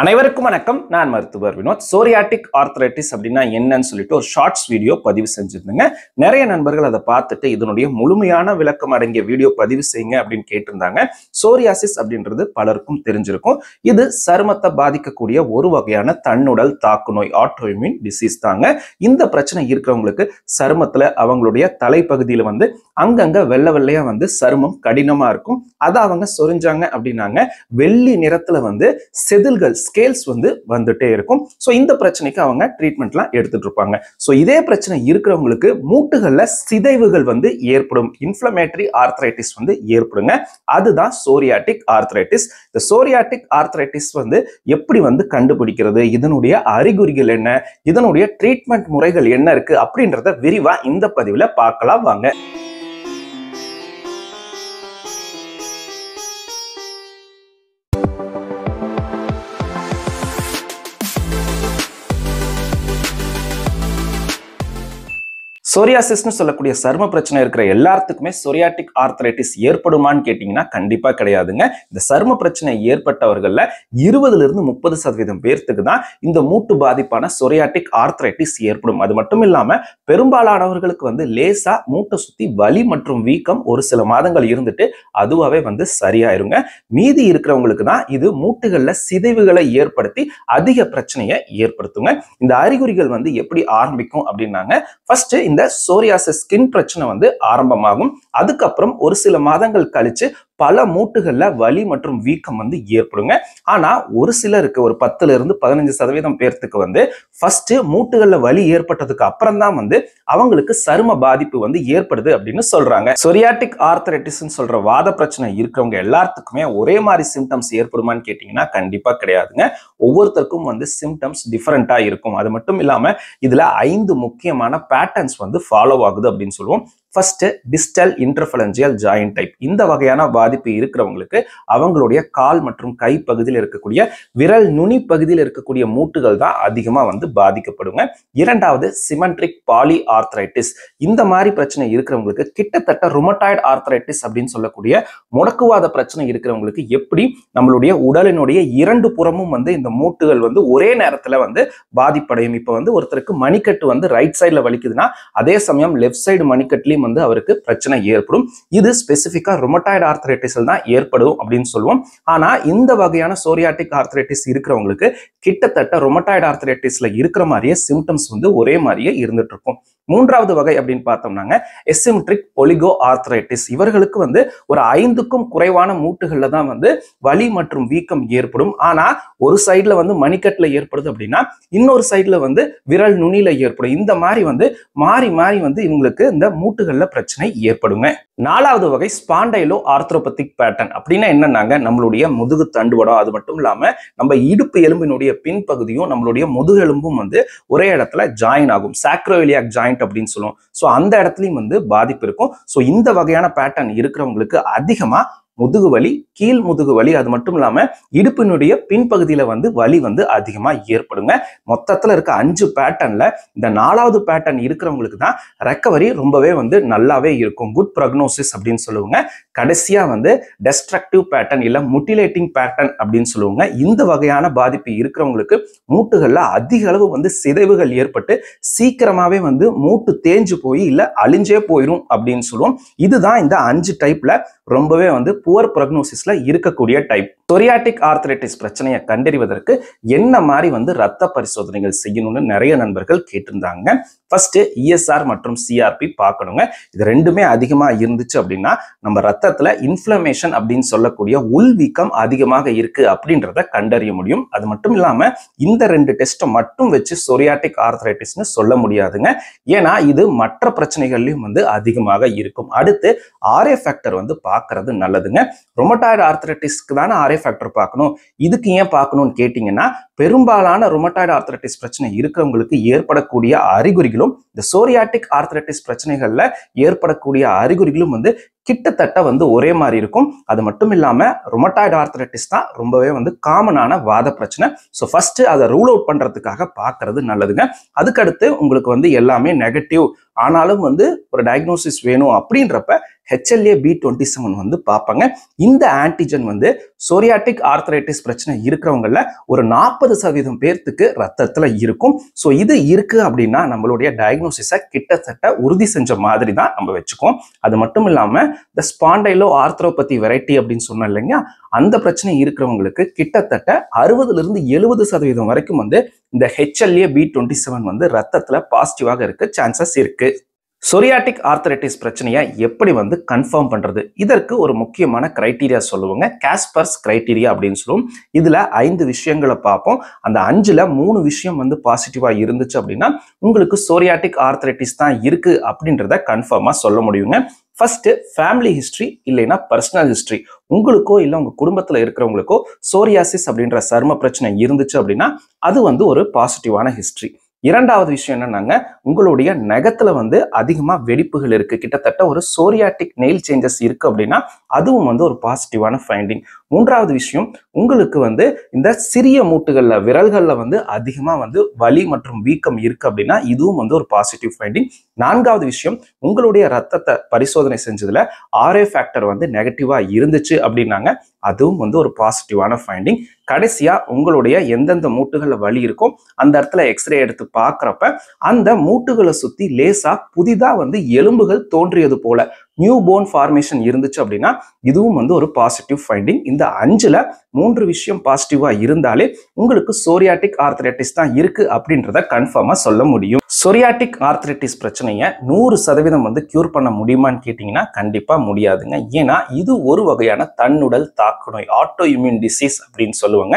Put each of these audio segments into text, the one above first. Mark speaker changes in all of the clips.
Speaker 1: அனைவருக்கும் வணக்கம் நான் மருத்துவர் வினோத் சோரியாட்டிக் ஆர்த்தரைட்டிஸ் அப்படின்னா என்னன்னு சொல்லிட்டு ஒரு ஷார்ட்ஸ் வீடியோ பதிவு செஞ்சிருந்தேங்க நிறைய நண்பர்கள் அதை பார்த்துட்டு இதனுடைய முழுமையான விளக்கம் அடங்கிய வீடியோ பதிவு செய்யுங்க அப்படின்னு கேட்டிருந்தாங்க சோரியாசிஸ் அப்படின்றது பலருக்கும் தெரிஞ்சிருக்கும் இது சருமத்தை பாதிக்கக்கூடிய ஒரு வகையான தன்னுடல் தாக்கு நோய் ஆட்டோமின் டிசீஸ் தாங்க இந்த பிரச்சனை இருக்கிறவங்களுக்கு சருமத்துல அவங்களுடைய தலைப்பகுதியில வந்து அங்கங்க வெள்ள வெள்ளையா வந்து சருமம் கடினமா இருக்கும் அதை அவங்க சொரிஞ்சாங்க அப்படின்னாங்க வெள்ளி நிறத்துல வந்து செதில்கள் ஸ்கேல்ஸ் வந்து வந்துட்டே இருக்கும் ஸோ இந்த பிரச்சனைக்கு அவங்க ட்ரீட்மெண்ட்லாம் எடுத்துட்டு இருப்பாங்க ஸோ இதே பிரச்சனை இருக்கிறவங்களுக்கு மூட்டுகளில் சிதைவுகள் வந்து ஏற்படும் இன்ஃப்ளமேட்டரி ஆர்த்ரைட்டிஸ் வந்து ஏற்படுங்க அதுதான் சோரியாட்டிக் ஆர்த்ரைட்டிஸ் இந்த சோரியாட்டிக் ஆர்த்ரைட்டிஸ் வந்து எப்படி வந்து கண்டுபிடிக்கிறது இதனுடைய அறிகுறிகள் என்ன இதனுடைய ட்ரீட்மெண்ட் முறைகள் என்ன இருக்கு அப்படின்றத விரிவாக இந்த பதிவில் பார்க்கலாம் வாங்க சோரியாசிஸ்னு சொல்லக்கூடிய சர்ம பிரச்சனை இருக்கிற எல்லாத்துக்குமே சொரியாட்டிக் ஆர்த்தரைட்டிஸ் ஏற்படுமான்னு கேட்டீங்கன்னா கண்டிப்பாக கிடையாதுங்க இந்த சர்ம பிரச்சனை ஏற்பட்டவர்களில் இருபதுலேருந்து முப்பது சதவீதம் பேர்த்துக்கு தான் இந்த மூட்டு பாதிப்பான சொரியாட்டிக் ஆர்த்தரைட்டிஸ் ஏற்படும் அது மட்டும் இல்லாமல் பெரும்பாலானவர்களுக்கு வந்து லேசாக மூட்டை சுற்றி வலி மற்றும் வீக்கம் ஒரு சில மாதங்கள் இருந்துட்டு அதுவாகவே வந்து சரியாயிருங்க மீதி இருக்கிறவங்களுக்கு தான் இது மூட்டுகளில் சிதைவுகளை ஏற்படுத்தி அதிக பிரச்சனையை ஏற்படுத்துங்க இந்த அறிகுறிகள் வந்து எப்படி ஆரம்பிக்கும் அப்படின்னாங்க ஃபர்ஸ்ட் இந்த சோரியாச ஸ்கின் பிரச்சனை வந்து ஆரம்பமாகும் அதுக்கப்புறம் ஒரு சில மாதங்கள் கழிச்சு பல மூட்டுகளில் வலி மற்றும் வீக்கம் வந்து ஏற்படுங்க ஆனால் ஒரு சிலருக்கு ஒரு பத்துல இருந்து பதினஞ்சு சதவீதம் பேர்த்துக்கு வந்து ஃபர்ஸ்ட் மூட்டுகளில் வலி ஏற்பட்டதுக்கு அப்புறம் தான் வந்து அவங்களுக்கு சரும பாதிப்பு வந்து ஏற்படுது அப்படின்னு சொல்றாங்க சொரியாட்டிக் ஆர்த்தரைட்டிஸ்ன்னு சொல்ற வாத பிரச்சனை இருக்கிறவங்க எல்லாத்துக்குமே ஒரே மாதிரி சிம்டம்ஸ் ஏற்படுமான்னு கேட்டீங்கன்னா கண்டிப்பாக கிடையாதுங்க ஒவ்வொருத்தருக்கும் வந்து சிம்டம்ஸ் டிஃப்ரெண்ட்டாக இருக்கும் அது மட்டும் இல்லாமல் இதுல ஐந்து முக்கியமான பேட்டர்ன்ஸ் வந்து ஃபாலோ ஆகுது அப்படின்னு சொல்லுவோம் first distal interphalangeal join type இந்த வகையான பாதிப்பு இருக்கிறவங்களுக்கு அவங்களுடைய கால் மற்றும் கை பகுதியில் இருக்கக்கூடிய விரல் நுனி பகுதியில் இருக்கக்கூடிய மூட்டுகள் தான் அதிகமாக வந்து பாதிக்கப்படுங்க இரண்டாவது சிமெண்ட்ரிக் பாலி ஆர்த்ரைட்டிஸ் இந்த மாதிரி பிரச்சனை இருக்கிறவங்களுக்கு கிட்டத்தட்ட ருமட்டாய்டு ஆர்த்ரைட்டிஸ் அப்படின்னு சொல்லக்கூடிய முடக்குவாத பிரச்சனை இருக்கிறவங்களுக்கு எப்படி நம்மளுடைய உடலினுடைய இரண்டு புறமும் வந்து இந்த மூட்டுகள் வந்து ஒரே நேரத்தில் வந்து பாதிப்படையும் இப்போ வந்து ஒருத்தருக்கு மணிக்கட்டு வந்து ரைட் சைடில் வலிக்குதுன்னா அதே சமயம் லெஃப்ட் சைடு மணிக்கட்லேயும் அதுலேயும் வந்து அவருக்கு பிரச்சனை ஏற்படும் இது ஸ்பெசிஃபிக்காக ரொமட்டாய்டு ஆர்த்தரைட்டிஸில் தான் ஏற்படும் அப்படின்னு சொல்லுவோம் ஆனால் இந்த வகையான சோரியாட்டிக் ஆர்த்தரைட்டிஸ் இருக்கிறவங்களுக்கு கிட்டத்தட்ட ரொமட்டாய்டு ஆர்த்தரைட்டிஸில் இருக்கிற மாதிரியே சிம்டம்ஸ் வந்து ஒரே மாதிரியே இருந்துட்டு இருக்கும் மூன்றாவது வகை அப்படின்னு பார்த்தோம்னாங்க எசிம்ட்ரிக் பொலிகோ ஆர்த்ரைட்டிஸ் இவர்களுக்கு வந்து ஒரு ஐந்துக்கும் குறைவான மூட்டுகள்ல தான் வந்து வலி மற்றும் வீக்கம் ஏற்படும் ஆனா ஒரு சைட்ல வந்து மணிக்கட்டில் ஏற்படுது அப்படின்னா இன்னொரு சைட்ல வந்து விரல் நுனியில ஏற்படும் இந்த மாதிரி வந்து மாறி மாறி வந்து இவங்களுக்கு இந்த மூட்டுகள்ல பிரச்சனை ஏற்படுங்க நாலாவது வகை ஸ்பாண்டைலோ ஆர்த்ரோபத்திக் பேட்டர்ன் அப்படின்னா என்னன்னாங்க நம்மளுடைய முதுகு தண்டுவடம் அது மட்டும் இல்லாம நம்ம இடுப்பு எலும்பினுடைய பின்பகுதியும் நம்மளுடைய முதுகு எலும்பும் வந்து ஒரே இடத்துல ஜாயின் ஆகும் சாக்ரோவிலியாக் ஜாயிண்ட் அப்படின்னு சொல்லுவோம் ஸோ அந்த இடத்துலையும் வந்து பாதிப்பு இருக்கும் ஸோ இந்த வகையான பேட்டர்ன் இருக்கிறவங்களுக்கு அதிகமாக முதுகு வலி கீழ் முதுகு வலி அது மட்டும் இல்லாம இடுப்பினுடைய பின்பகுதியில வந்து வலி வந்து அதிகமா ஏற்படுங்க மொத்தத்துல இருக்க அஞ்சு பேட்டர்ன்ல இந்த நாலாவது பேட்டர்ன் இருக்கிறவங்களுக்கு தான் ரெக்கவரி ரொம்பவே வந்து நல்லாவே இருக்கும் குட் ப்ரக்னோசிஸ் அப்படின்னு சொல்லுவாங்க கடைசியா வந்து டெஸ்ட்ரக்டிவ் பேட்டர்ன் இல்ல முட்டிலேட்டிங் பேட்டர்ன் அப்படின்னு சொல்லுவாங்க இந்த வகையான பாதிப்பு இருக்கிறவங்களுக்கு மூட்டுகள்ல அதிக அளவு வந்து சிதைவுகள் ஏற்பட்டு சீக்கிரமாவே வந்து மூட்டு தேஞ்சு போய் இல்ல அழிஞ்சே போயிடும் அப்படின்னு சொல்லுவோம் இதுதான் இந்த அஞ்சு டைப்ல ரொம்பவே வந்து புவர் ப்ரக்னோசிஸில் இருக்கக்கூடிய டைப் சொரியாட்டிக் ஆர்த்தரைட்டிஸ் பிரச்சனையை கண்டறிவதற்கு என்ன மாதிரி வந்து ரத்த பரிசோதனைகள் செய்யணும்னு நிறைய நண்பர்கள் கேட்டிருந்தாங்க ஃபர்ஸ்ட் இஎஸ்ஆர் e மற்றும் சிஆர்பி பார்க்கணுங்க இது ரெண்டுமே அதிகமாக இருந்துச்சு அப்படின்னா நம்ம ரத்தத்தில் இன்ஃப்ளமேஷன் அப்படின்னு சொல்லக்கூடிய உள்வீக்கம் அதிகமாக இருக்கு அப்படின்றத கண்டறிய முடியும் அது மட்டும் இல்லாமல் இந்த ரெண்டு டெஸ்ட்டை மட்டும் வச்சு சொரியாட்டிக் ஆர்த்தரைட்டிஸ்னு சொல்ல முடியாதுங்க ஏன்னா இது மற்ற பிரச்சனைகள்லையும் வந்து அதிகமாக இருக்கும் அடுத்து ஆர்ஏ ஃபேக்டர் வந்து பார்க்கறது நல்லதுங்க ரொமட்டாய்டு ஆர்த்தரைட்டிஸ்க்கு தானே ஆர்ஏ ஃபேக்டர் பார்க்கணும் இதுக்கு ஏன் பார்க்கணும்னு கேட்டிங்கன்னா பெரும்பாலான ரொமட்டாய்டு ஆர்த்தரைட்டிஸ் பிரச்சனை இருக்கிறவங்களுக்கு ஏற்படக்கூடிய அறிகுறிகளும் இந்த சோரியாட்டிக் ஆர்த்தரைட்டிஸ் பிரச்சனைகள்ல ஏற்படக்கூடிய அறிகுறிகளும் வந்து கிட்டத்தட்ட வந்து ஒரே மாதிரி இருக்கும் அது மட்டும் இல்லாம ரொமட்டாய்டு ஆர்த்தரைட்டிஸ் தான் ரொம்பவே வந்து காமனான வாத பிரச்சனை ஸோ ஃபர்ஸ்ட் அதை ரூல் அவுட் பண்றதுக்காக பாக்குறது நல்லதுங்க அதுக்கடுத்து உங்களுக்கு வந்து எல்லாமே நெகட்டிவ் ஆனாலும் வந்து ஒரு டயக்னோசிஸ் வேணும் அப்படின்றப்ப ஹெச்எல்ஏ பி டுவெண்ட்டி செவன் வந்து பார்ப்பாங்க இந்த ஆன்டிஜன் வந்து சோரியாட்டிக் ஆர்த்தரைட்டிஸ் பிரச்சனை இருக்கிறவங்கல ஒரு நாற்பது சதவீதம் பேர்த்துக்கு ரத்தத்தில் இருக்கும் ஸோ இது இருக்கு அப்படின்னா நம்மளுடைய டயக்னோ டயக்னோசிஸை கிட்டத்தட்ட உறுதி செஞ்ச மாதிரி தான் நம்ம வச்சுக்கோம் அது மட்டும் இல்லாமல் இந்த ஸ்பாண்டைலோ ஆர்த்ரோபதி வெரைட்டி அப்படின்னு சொன்னோம் இல்லைங்க அந்த பிரச்சனை இருக்கிறவங்களுக்கு கிட்டத்தட்ட அறுபதுலேருந்து எழுபது சதவீதம் வரைக்கும் வந்து இந்த ஹெச்எல்ஏ பி டுவெண்ட்டி செவன் வந்து ரத்தத்தில் பாசிட்டிவாக இருக்க சான்சஸ் இருக்குது சொரியாட்டிக் ஆர்த்தரைட்டிஸ் பிரச்சனையை எப்படி வந்து கன்ஃபார்ம் பண்ணுறது இதற்கு ஒரு முக்கியமான க்ரைட்டீரியா சொல்லுவோங்க கேஸ்பர்ஸ் க்ரைட்டீரியா அப்படின்னு சொல்லுவோம் இதில் ஐந்து விஷயங்களை பார்ப்போம் அந்த அஞ்சில் மூணு விஷயம் வந்து பாசிட்டிவாக இருந்துச்சு அப்படின்னா உங்களுக்கு சோரியாட்டிக் ஆர்த்தரைட்டிஸ் தான் இருக்குது அப்படின்றத கன்ஃபார்மாக சொல்ல முடியுங்க ஃபர்ஸ்ட் ஃபேமிலி ஹிஸ்ட்ரி இல்லைன்னா பர்சனல் ஹிஸ்ட்ரி உங்களுக்கோ இல்லை உங்கள் குடும்பத்தில் இருக்கிறவங்களுக்கோ சோரியாசிஸ் அப்படின்ற சர்ம பிரச்சனை இருந்துச்சு அப்படின்னா அது வந்து ஒரு பாசிட்டிவான ஹிஸ்ட்ரி இரண்டாவது விஷயம் என்னன்னாங்க உங்களுடைய நகத்துல வந்து அதிகமா வெடிப்புகள் இருக்கு கிட்டத்தட்ட ஒரு சோரியாட்டிக் நெயில் சேஞ்சஸ் இருக்கு அப்படின்னா அதுவும் வந்து ஒரு பாசிட்டிவான ஃபைண்டிங் மூன்றாவது விஷயம் உங்களுக்கு வந்து இந்த சிறிய மூட்டுகள்ல விரல்கள்ல வந்து அதிகமா வந்து வலி மற்றும் வீக்கம் இருக்கு அப்படின்னா இதுவும் வந்து ஒரு பாசிட்டிவ் ஃபைண்டிங் நான்காவது விஷயம் உங்களுடைய ரத்தத்தை பரிசோதனை செஞ்சதுல ஆர்ஏ ஃபேக்டர் வந்து நெகட்டிவா இருந்துச்சு அப்படின்னாங்க அதுவும் வந்து ஒரு பாசிட்டிவான ஃபைண்டிங் கடைசியா உங்களுடைய எந்தெந்த மூட்டுகள்ல வலி இருக்கோ அந்த இடத்துல எக்ஸ்ரே எடுத்து பாக்குறப்ப அந்த மூட்டுகளை சுத்தி லேசா புதிதா வந்து எலும்புகள் தோன்றியது போல நியூ போன் ஃபார்மேஷன் இருந்துச்சு அப்படின்னா இதுவும் வந்து ஒரு பாசிட்டிவ் ஃபைண்டிங் இந்த அஞ்சுல மூன்று விஷயம் பாசிட்டிவா இருந்தாலே உங்களுக்கு சோரியாட்டிக் ஆர்த்தரைட்டிஸ் தான் இருக்கு அப்படின்றத கன்ஃபார்மா சொல்ல முடியும் சொரியாட்டிக் ஆர்த்ரைட்டிஸ் பிரச்சனையை நூறு சதவீதம் வந்து கியூர் பண்ண முடியுமான்னு கேட்டீங்கன்னா கண்டிப்பா முடியாதுங்க ஏன்னா இது ஒரு வகையான தன்னுடல் தாக்கு நோய் ஆட்டோ இம்யூன் டிசீஸ் அப்படின்னு சொல்லுவாங்க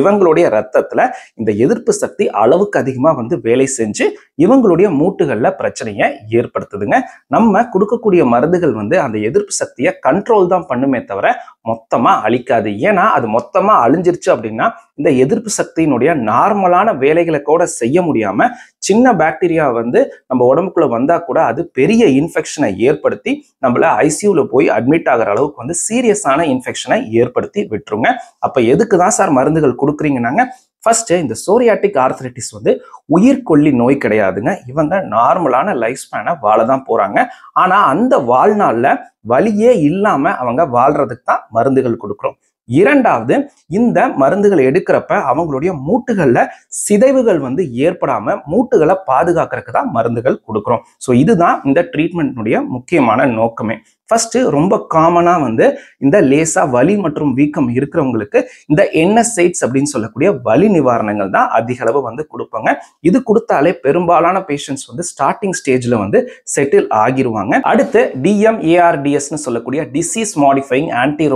Speaker 1: இவங்களுடைய ரத்தத்துல இந்த எதிர்ப்பு சக்தி அளவுக்கு அதிகமா வந்து வேலை செஞ்சு இவங்களுடைய மூட்டுகள்ல பிரச்சனையை ஏற்படுத்துதுங்க நம்ம கொடுக்கக்கூடிய மருந்து மருந்துகள் வந்து அந்த எதிர்ப்பு சக்தியை கண்ட்ரோல் தான் பண்ணுமே தவிர மொத்தமாக அழிக்காது ஏன்னா அது மொத்தமாக அழிஞ்சிருச்சு அப்படின்னா இந்த எதிர்ப்பு சக்தியினுடைய நார்மலான வேலைகளை கூட செய்ய முடியாமல் சின்ன பாக்டீரியா வந்து நம்ம உடம்புக்குள்ளே வந்தால் கூட அது பெரிய இன்ஃபெக்ஷனை ஏற்படுத்தி நம்மள ஐசியூவில் போய் அட்மிட் ஆகிற அளவுக்கு வந்து சீரியஸான இன்ஃபெக்ஷனை ஏற்படுத்தி விட்டுருங்க அப்போ எதுக்கு தான் சார் மருந்துகள் கொடுக்குறீங்கன்னாங்க ஃபர்ஸ்ட் இந்த சோரியாட்டிக் ஆர்த்தரைட்டிஸ் வந்து உயிர்கொல்லி நோய் கிடையாதுங்க இவங்க நார்மலான லைஃப் ஸ்பேனை வாழ தான் போறாங்க ஆனா அந்த வாழ்நாளில் வழியே இல்லாம அவங்க வாழ்றதுக்கு தான் மருந்துகள் கொடுக்குறோம் இரண்டாவது இந்த மருந்துகளை எடுக்கிறப்ப அவங்களுடைய மூட்டுகள்ல சிதைவுகள் வந்து ஏற்படாம மூட்டுகளை பாதுகாக்கிறதுக்கு தான் மருந்துகள் கொடுக்குறோம் ஸோ இதுதான் இந்த ட்ரீட்மெண்ட்னுடைய முக்கியமான நோக்கமே ஃபஸ்ட்டு ரொம்ப காமனாக வந்து இந்த லேசாக வலி மற்றும் வீக்கம் இருக்கிறவங்களுக்கு இந்த என்எஸ்ஐட்ஸ் அப்படின்னு சொல்லக்கூடிய வலி நிவாரணங்கள் தான் அதிக அளவு வந்து கொடுப்பாங்க இது கொடுத்தாலே பெரும்பாலான பேஷண்ட்ஸ் வந்து ஸ்டார்டிங் ஸ்டேஜில் வந்து செட்டில் ஆகிருவாங்க அடுத்து டிஎம்ஏஆர்டிஎஸ்ன்னு சொல்லக்கூடிய டிசீஸ் மாடிஃபைங் ஆன்டி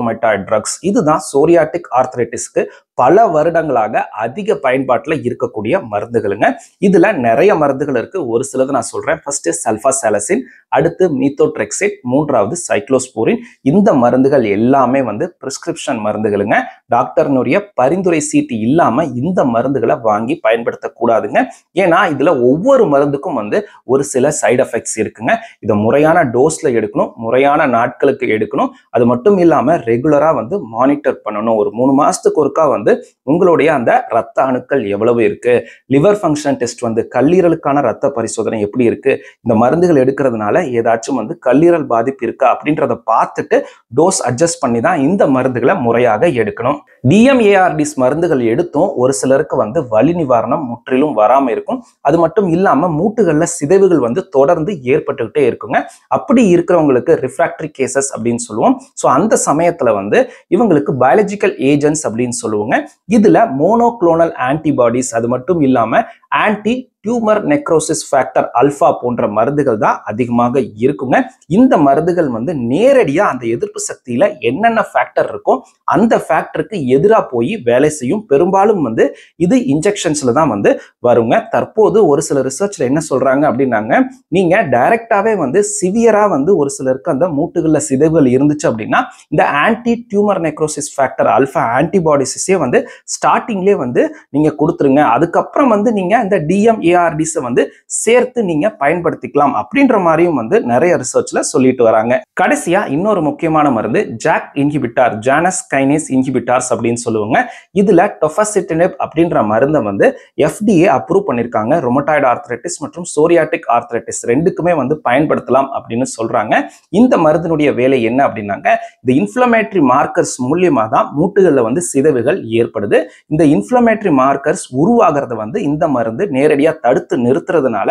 Speaker 1: ட்ரக்ஸ் இதுதான் சோரியாட்டிக் ஆர்த்ரைட்டிஸ்க்கு பல வருடங்களாக அதிக பயன்பாட்டில் இருக்கக்கூடிய மருந்துகளுங்க இதில் நிறைய மருந்துகள் இருக்குது ஒரு சிலது நான் சொல்கிறேன் ஃபஸ்ட்டு சல்ஃபாசலசின் அடுத்து மீத்தோட்ரெக்சைட் மூன்றாவது சைக்ளோஸ்போரின் இந்த மருந்துகள் எல்லாமே வந்து பிரிஸ்கிரிப்ஷன் மருந்துகளுங்க டாக்டர்னுடைய பரிந்துரை சீட்டு இல்லாமல் இந்த மருந்துகளை வாங்கி பயன்படுத்தக்கூடாதுங்க ஏன்னா இதில் ஒவ்வொரு மருந்துக்கும் வந்து ஒரு சில சைடு எஃபெக்ட்ஸ் இருக்குங்க இதை முறையான டோஸில் எடுக்கணும் முறையான நாட்களுக்கு எடுக்கணும் அது மட்டும் இல்லாமல் ரெகுலராக வந்து மானிட்டர் பண்ணணும் ஒரு மூணு மாதத்துக்கு ஒருக்கா வந்து வந்து உங்களுடைய அந்த ரத்த அணுக்கள் எவ்வளவு இருக்கு லிவர் ஃபங்க்ஷன் டெஸ்ட் வந்து கல்லீரலுக்கான ரத்த பரிசோதனை எப்படி இருக்கு இந்த மருந்துகள் எடுக்கிறதுனால ஏதாச்சும் வந்து கல்லீரல் பாதிப்பு இருக்கா அப்படின்றத பார்த்துட்டு டோஸ் அட்ஜஸ்ட் பண்ணி தான் இந்த மருந்துகளை முறையாக எடுக்கணும் டிஎம்ஏஆர்டிஸ் மருந்துகள் எடுத்தும் ஒரு சிலருக்கு வந்து வலி நிவாரணம் முற்றிலும் வராம இருக்கும் அது மட்டும் இல்லாம மூட்டுகள்ல சிதைவுகள் வந்து தொடர்ந்து ஏற்பட்டுக்கிட்டே இருக்குங்க அப்படி இருக்கிறவங்களுக்கு ரிஃப்ராக்டரி கேசஸ் அப்படின்னு சொல்லுவோம் ஸோ அந்த சமயத்துல வந்து இவங்களுக்கு பயாலஜிக்கல் ஏஜென்ட்ஸ் அப்படின்னு சொல்லுவோங்க இதுல மோனோக்ளோனல் ஆன்டிபாடிஸ் அது மட்டும் இல்லாம anti tumour necrosis factor alpha போன்ற மருந்துகள் தான் அதிகமாக இருக்குங்க இந்த மருந்துகள் வந்து நேரடியாக அந்த எதிர்ப்பு சக்தியில் என்னென்ன ஃபேக்டர் இருக்கோ அந்த ஃபேக்டருக்கு எதிராக போய் வேலை செய்யும் பெரும்பாலும் வந்து இது இன்ஜெக்ஷன்ஸில் தான் வந்து வருங்க தற்போது ஒரு சில ரிசர்ச்சில் என்ன சொல்கிறாங்க அப்படின்னாங்க நீங்கள் டைரெக்டாகவே வந்து சிவியராக வந்து ஒரு சிலருக்கு அந்த மூட்டுகளில் சிதைவுகள் இருந்துச்சு அப்படின்னா இந்த anti tumour necrosis factor alpha ஆன்டிபாடிசிஸே வந்து ஸ்டார்டிங்லேயே வந்து நீங்கள் கொடுத்துருங்க அதுக்கப்புறம் வந்து நீங்கள் இந்த டிஎம்ஏ ஏஆர்டிஸை வந்து சேர்த்து நீங்க பயன்படுத்திக்கலாம் அப்படின்ற மாதிரியும் வந்து நிறைய ரிசர்ச்ல சொல்லிட்டு வராங்க கடைசியா இன்னொரு முக்கியமான மருந்து JAK inhibitor Janus kinase inhibitors அப்படின்னு சொல்லுவாங்க இதுல டொஃபசிட்டினிப் அப்படின்ற மருந்தை வந்து எஃப்டிஏ அப்ரூவ் பண்ணிருக்காங்க ரொமட்டாய்டு ஆர்த்தரைட்டிஸ் மற்றும் சோரியாட்டிக் ஆர்த்தரைட்டிஸ் ரெண்டுக்குமே வந்து பயன்படுத்தலாம் அப்படின்னு சொல்றாங்க இந்த மருந்தினுடைய வேலை என்ன அப்படின்னாங்க இந்த இன்ஃப்ளமேட்ரி மார்க்கர்ஸ் மூலியமா தான் மூட்டுகளில் வந்து சிதவுகள் ஏற்படுது இந்த இன்ஃப்ளமேட்ரி மார்க்கர்ஸ் உருவாகிறது வந்து இந்த மருந்து நேரடியாக தடுத்து நிறுத்துறதுனால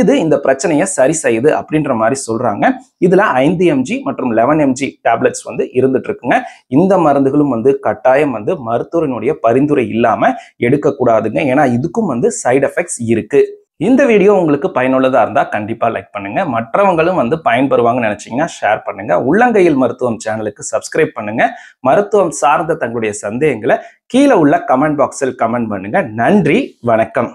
Speaker 1: இது இந்த பிரச்சனையை சரி செய்யுது அப்படின்ற மாதிரி சொல்றாங்க இதுல ஐந்து எம்ஜி மற்றும் லெவன் எம்ஜி டேப்லெட்ஸ் வந்து இருந்துட்டு இருக்குங்க இந்த மருந்துகளும் வந்து கட்டாயம் வந்து மருத்துவரினுடைய பரிந்துரை இல்லாம எடுக்கக்கூடாதுங்க ஏன்னா இதுக்கும் வந்து சைடு எஃபெக்ட்ஸ் இருக்கு இந்த வீடியோ உங்களுக்கு பயனுள்ளதாக இருந்தால் கண்டிப்பாக லைக் பண்ணுங்க மற்றவங்களும் வந்து பயன்பெறுவாங்கன்னு நினச்சிங்கன்னா ஷேர் பண்ணுங்க உள்ளங்கையில் மருத்துவம் சேனலுக்கு சப்ஸ்கிரைப் பண்ணுங்க மருத்துவம் சார்ந்த தங்களுடைய சந்தேகங்களை கீழே உள்ள கமெண்ட் பாக்ஸில் கமெண்ட் பண்ணுங்க நன்றி வணக்கம்